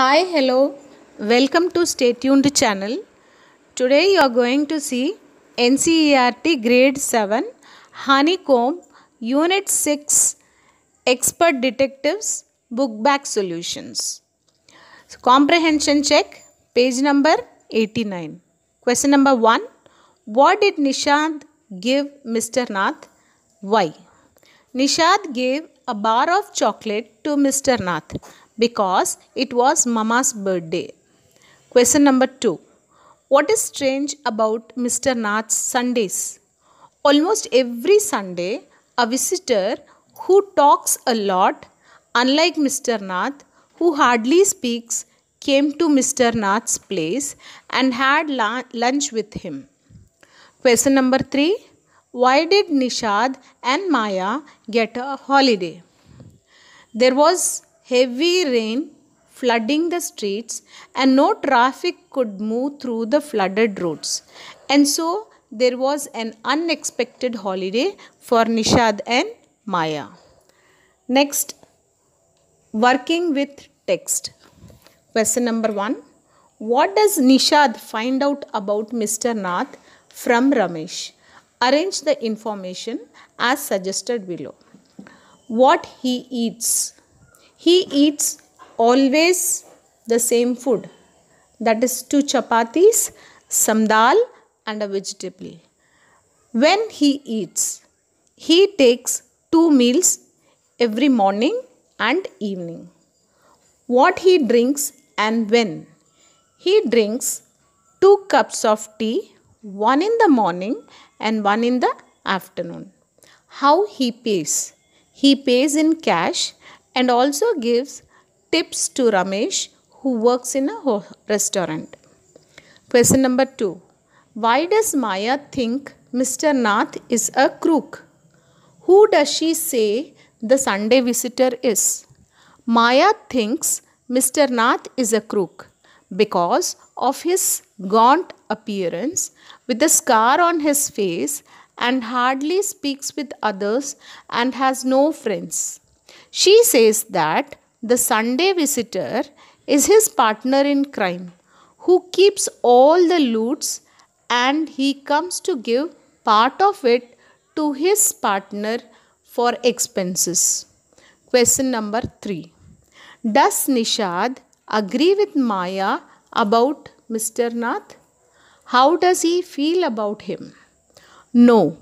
Hi, hello. Welcome to Stay Tuned channel. Today you are going to see NCERT Grade 7 Honeycomb Unit 6 Expert Detectives Book Back Solutions. So, comprehension check page number 89. Question number 1. What did Nishad give Mr. Nath? Why? Nishad gave a bar of chocolate to Mr. Nath because it was Mama's birthday. Question number two What is strange about Mr. Nath's Sundays? Almost every Sunday, a visitor who talks a lot, unlike Mr. Nath, who hardly speaks, came to Mr. Nath's place and had la- lunch with him. Question number three Why did Nishad and Maya get a holiday? There was heavy rain flooding the streets and no traffic could move through the flooded roads. And so there was an unexpected holiday for Nishad and Maya. Next, working with text. Question number one What does Nishad find out about Mr. Nath from Ramesh? Arrange the information as suggested below. What he eats he eats always the same food that is two chapatis, some dal and a vegetable. When he eats, he takes two meals every morning and evening. What he drinks and when. He drinks two cups of tea, one in the morning and one in the afternoon. How he pays? He pays in cash and also gives tips to Ramesh who works in a restaurant. Question number 2. Why does Maya think Mr. Nath is a crook? Who does she say the Sunday visitor is? Maya thinks Mr. Nath is a crook because of his gaunt appearance with a scar on his face and hardly speaks with others and has no friends. She says that the Sunday visitor is his partner in crime who keeps all the loots and he comes to give part of it to his partner for expenses. Question number 3 Does Nishad agree with Maya about Mr. Nath? How does he feel about him? No,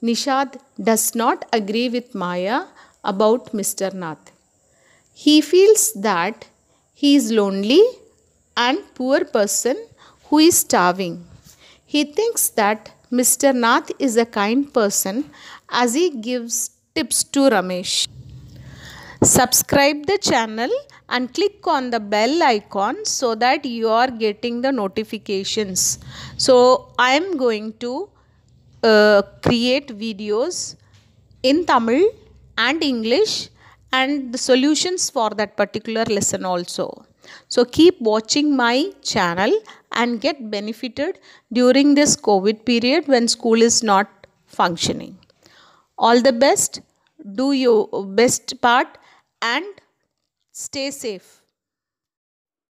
Nishad does not agree with Maya about Mr. Nath. He feels that he is lonely and poor person who is starving. He thinks that Mr. Nath is a kind person as he gives tips to Ramesh. Subscribe the channel and click on the bell icon so that you are getting the notifications. So I am going to uh, create videos in Tamil and English and the solutions for that particular lesson also. So keep watching my channel and get benefited during this COVID period when school is not functioning. All the best, do your best part and stay safe.